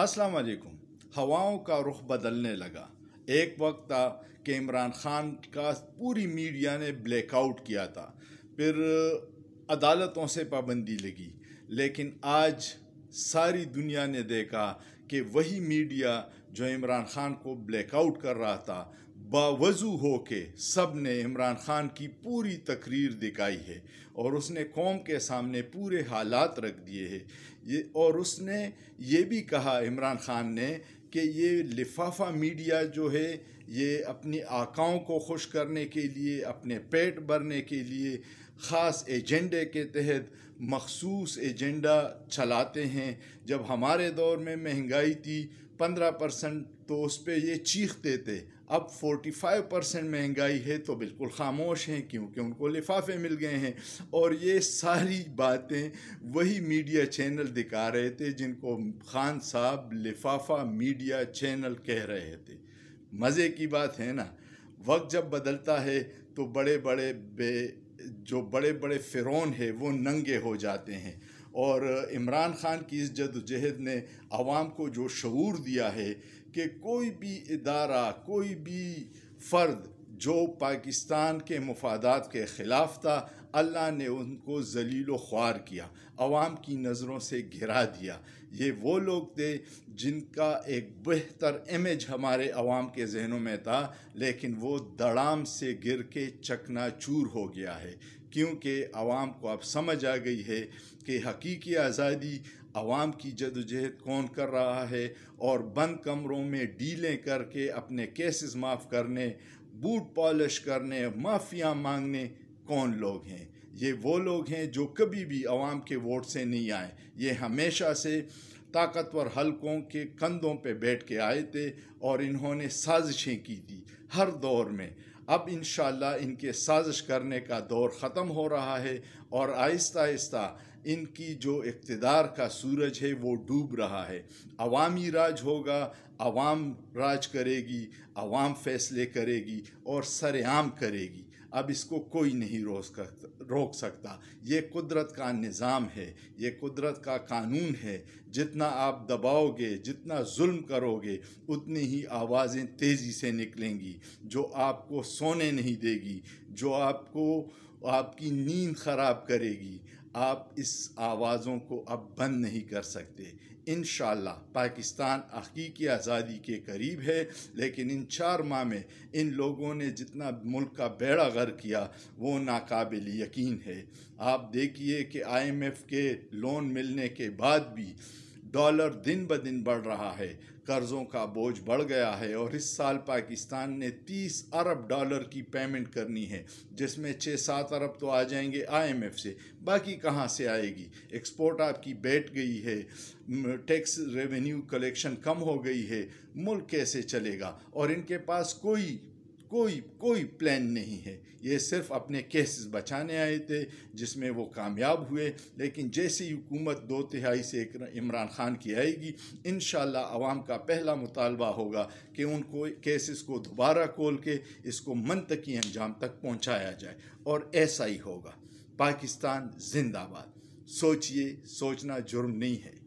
अस्सलाम वालेकुम हवाओं का रुख बदलने लगा एक वक्त था कि इमरान खान का पूरी मीडिया ने ब्लैकआउट किया था फिर अदालतों से पाबंदी लगी लेकिन आज सारी दुनिया ने देखा कि वही मीडिया जो इमरान खान को ब्लैकआउट कर रहा था बावजू हो के सब ने इमरान ख़ान की पूरी तकरीर दिखाई है और उसने कौम के सामने पूरे हालात रख दिए हैं ये और उसने ये भी कहा इमरान ख़ान ने कि ये लिफाफा मीडिया जो है ये अपनी आकाओं को खुश करने के लिए अपने पेट भरने के लिए ख़ास एजेंडे के तहत मखसूस एजेंडा चलाते हैं जब हमारे दौर में महंगाई थी पंद्रह परसेंट तो उस पर ये चीखते थे अब फाइव परसेंट महंगाई है तो बिल्कुल खामोश हैं क्योंकि उनको लिफाफे मिल गए हैं और ये सारी बातें वही मीडिया चैनल दिखा रहे थे जिनको खान साहब लिफाफा मीडिया चैनल कह रहे थे मज़े की बात है ना वक्त जब बदलता है तो बड़े बड़े बे जो बड़े बड़े फ़िरौन है वो नंगे हो जाते हैं और इमरान ख़ान की इस जदोजहद ने आवाम को जो शूर दिया है कि कोई भी इदारा कोई भी फ़र्द जो पाकिस्तान के मफादात के ख़िलाफ़ था अल्लाह ने उनको जलील ख्वार किया आवाम की नज़रों से घिरा दिया ये वो लोग थे जिनका एक बेहतर इमेज हमारे आवाम के जहनों में था लेकिन वो दड़ाम से गिर के चकना चूर हो गया है क्योंकि आवाम को अब समझ आ गई है कि हकीकी आज़ादी आवाम की जदोजहद कौन कर रहा है और बंद कमरों में डीलें करके अपने केसेस माफ़ करने बूट पॉलिश करने माफ़िया मांगने कौन लोग हैं ये वो लोग हैं जो कभी भी आवाम के वोट से नहीं आए ये हमेशा से ताकतवर हलकों के कंधों पे बैठ के आए थे और इन्होंने साजिशें की थी हर दौर में अब इन इनके साजिश करने का दौर ख़त्म हो रहा है और आहिस्ता आहिस्ता इनकी जो इकतदार का सूरज है वो डूब रहा है अवामी राज होगा अवाम राज करेगी अवाम फैसले करेगी और सरेआम करेगी अब इसको कोई नहीं रोक सकता रोक सकता ये कुदरत का निज़ाम है ये कुदरत का कानून है जितना आप दबाओगे जितना जुल्म करोगे उतनी ही आवाज़ें तेज़ी से निकलेंगी जो आपको सोने नहीं देगी जो आपको आपकी नींद ख़राब करेगी आप इस आवाज़ों को अब बंद नहीं कर सकते इन पाकिस्तान हकीकी आज़ादी के करीब है लेकिन इन चार माह में इन लोगों ने जितना मुल्क का बेड़ा गर किया वो नाकबिल यकीन है आप देखिए कि आईएमएफ के लोन मिलने के बाद भी डॉलर दिन ब दिन बढ़ रहा है कर्ज़ों का बोझ बढ़ गया है और इस साल पाकिस्तान ने 30 अरब डॉलर की पेमेंट करनी है जिसमें छः सात अरब तो आ जाएंगे आईएमएफ से बाकी कहां से आएगी एक्सपोर्ट आपकी बैठ गई है टैक्स रेवेन्यू कलेक्शन कम हो गई है मुल्क कैसे चलेगा और इनके पास कोई कोई कोई प्लान नहीं है ये सिर्फ अपने केसेस बचाने आए थे जिसमें वो कामयाब हुए लेकिन जैसी हुकूमत दो तिहाई से इमरान खान की आएगी इन शवाम का पहला मुतालबा होगा कि उनको केसेस को दोबारा खोल के इसको मनतकी अंजाम तक पहुँचाया जाए और ऐसा ही होगा पाकिस्तान जिंदाबाद सोचिए सोचना जुर्म नहीं है